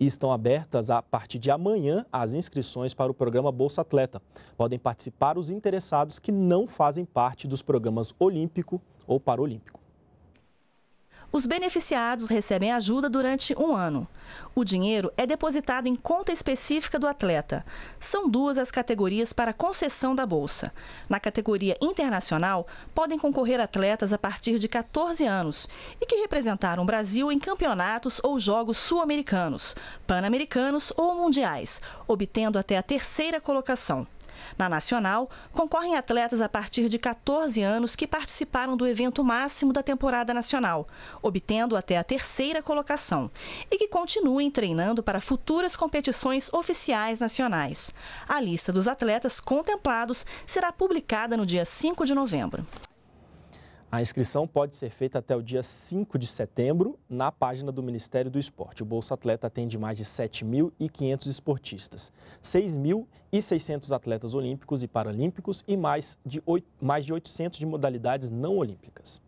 e estão abertas a partir de amanhã as inscrições para o programa Bolsa Atleta. Podem participar os interessados que não fazem parte dos programas Olímpico ou Paralímpico. Os beneficiados recebem ajuda durante um ano. O dinheiro é depositado em conta específica do atleta. São duas as categorias para concessão da bolsa. Na categoria internacional, podem concorrer atletas a partir de 14 anos e que representaram o Brasil em campeonatos ou jogos sul-americanos, pan-americanos ou mundiais, obtendo até a terceira colocação. Na nacional, concorrem atletas a partir de 14 anos que participaram do evento máximo da temporada nacional, obtendo até a terceira colocação, e que continuem treinando para futuras competições oficiais nacionais. A lista dos atletas contemplados será publicada no dia 5 de novembro. A inscrição pode ser feita até o dia 5 de setembro na página do Ministério do Esporte. O Bolsa Atleta atende mais de 7.500 esportistas, 6.600 atletas olímpicos e paralímpicos e mais de, mais de 800 de modalidades não olímpicas.